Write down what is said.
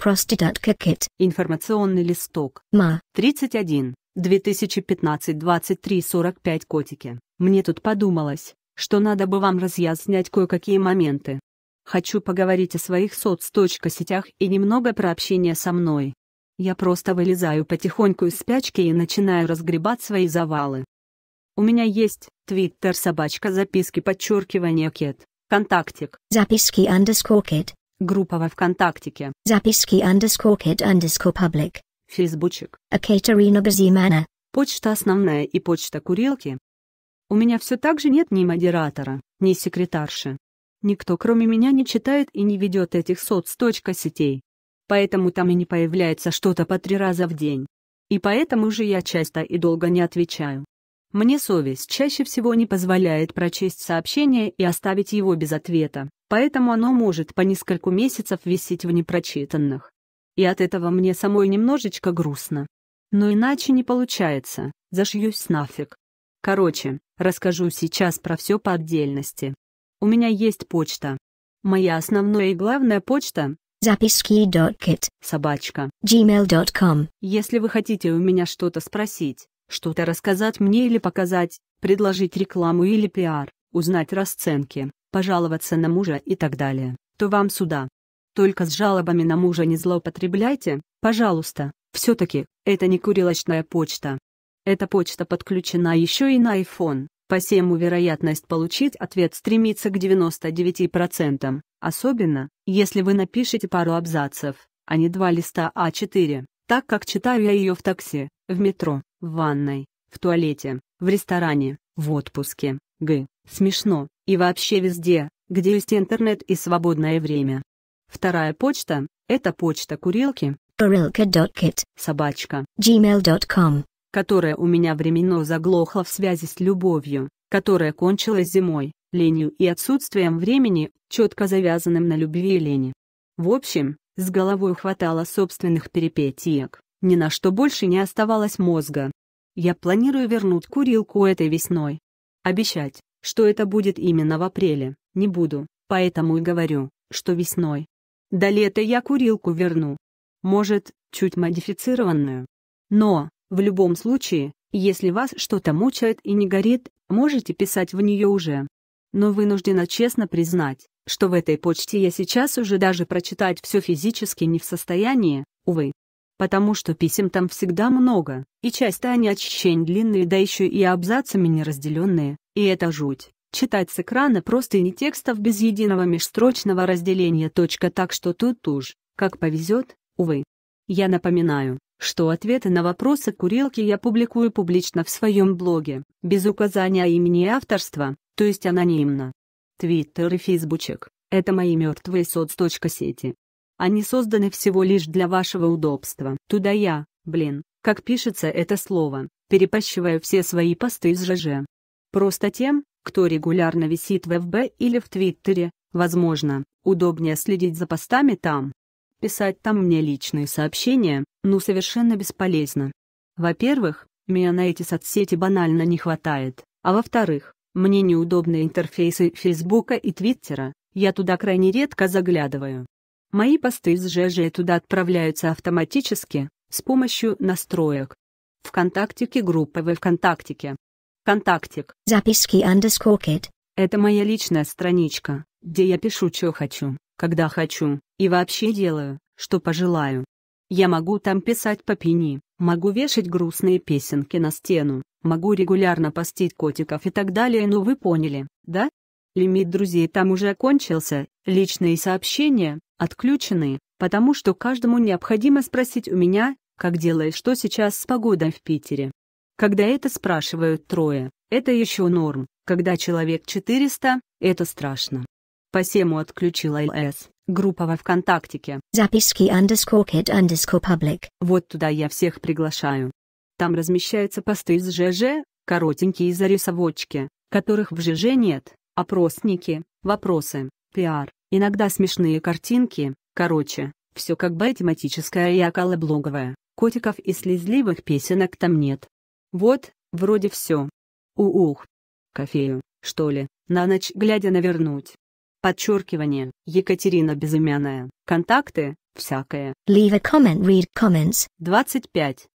Проститутка Кит. Информационный листок. Ма. 31. 2015-23-45 котики. Мне тут подумалось, что надо бы вам разъяснять кое-какие моменты. Хочу поговорить о своих соцсетях и немного про общение со мной. Я просто вылезаю потихоньку из спячки и начинаю разгребать свои завалы. У меня есть Твиттер собачка записки подчеркивание кет, контактик. Записки underscore кет. Группа во Вконтактике. Записки underscore kid underscore public. Фейсбучик. Екатерина Газимана. Почта основная и почта курилки. У меня все так же нет ни модератора, ни секретарши. Никто кроме меня не читает и не ведет этих соцсетей. Поэтому там и не появляется что-то по три раза в день. И поэтому же я часто и долго не отвечаю. Мне совесть чаще всего не позволяет прочесть сообщение и оставить его без ответа, поэтому оно может по нескольку месяцев висеть в непрочитанных. И от этого мне самой немножечко грустно. Но иначе не получается, зашьюсь нафиг. Короче, расскажу сейчас про все по отдельности. У меня есть почта. Моя основная и главная почта — записки.кит собачка gmail.com Если вы хотите у меня что-то спросить, что-то рассказать мне или показать, предложить рекламу или пиар, узнать расценки, пожаловаться на мужа и так далее, то вам сюда. Только с жалобами на мужа не злоупотребляйте, пожалуйста, все-таки, это не курилочная почта. Эта почта подключена еще и на iPhone, по всему вероятность получить ответ стремится к 99%, особенно, если вы напишете пару абзацев, а не два листа А4, так как читаю я ее в такси, в метро, в ванной, в туалете, в ресторане, в отпуске, г. Смешно, и вообще везде, где есть интернет и свободное время. Вторая почта – это почта курилки kurilka.kit собачка gmail.com которая у меня временно заглохла в связи с любовью, которая кончилась зимой, ленью и отсутствием времени, четко завязанным на любви и лени. В общем, с головой хватало собственных перипетиек. Ни на что больше не оставалось мозга. Я планирую вернуть курилку этой весной. Обещать, что это будет именно в апреле, не буду, поэтому и говорю, что весной. До лета я курилку верну. Может, чуть модифицированную. Но, в любом случае, если вас что-то мучает и не горит, можете писать в нее уже. Но вынуждена честно признать, что в этой почте я сейчас уже даже прочитать все физически не в состоянии, увы потому что писем там всегда много, и часто они очень длинные, да еще и абзацами не разделенные, и это жуть. Читать с экрана просто и не текстов без единого межстрочного разделения точка так что тут уж, как повезет, увы. Я напоминаю, что ответы на вопросы курилки я публикую публично в своем блоге, без указания имени и авторства, то есть анонимно. Твиттер и фейсбучек – это мои мертвые соцсети. Они созданы всего лишь для вашего удобства. Туда я, блин, как пишется это слово, перепощиваю все свои посты из ЖЖ. Просто тем, кто регулярно висит в ФБ или в Твиттере, возможно, удобнее следить за постами там. Писать там мне личные сообщения, ну совершенно бесполезно. Во-первых, меня на эти соцсети банально не хватает, а во-вторых, мне неудобны интерфейсы Фейсбука и Твиттера, я туда крайне редко заглядываю. Мои посты с ЖЖ туда отправляются автоматически с помощью настроек. ВКонтактике группы во ВКонтактике. Контактик. Записки underscore kit. Это моя личная страничка, где я пишу, что хочу, когда хочу, и вообще делаю, что пожелаю. Я могу там писать по пени, могу вешать грустные песенки на стену, могу регулярно постить котиков и так далее, ну вы поняли, да? Лимит друзей там уже окончился, личные сообщения, Отключены, потому что каждому необходимо спросить у меня, как дела и что сейчас с погодой в Питере. Когда это спрашивают трое, это еще норм, когда человек 400, это страшно. По сему отключила ЛС, группа во Вконтактике. Записки underscore kid underscore public. Вот туда я всех приглашаю. Там размещаются посты из ЖЖ, коротенькие зарисовочки, которых в ЖЖ нет, опросники, вопросы, пиар, Иногда смешные картинки, короче, все как бы тематическое и околоблоговое, котиков и слезливых песенок там нет. Вот, вроде все. У-ух. Кофею, что ли, на ночь глядя навернуть. Подчеркивание. Екатерина Безымянная. Контакты. Всякое. Leave a comment, read comments. 25.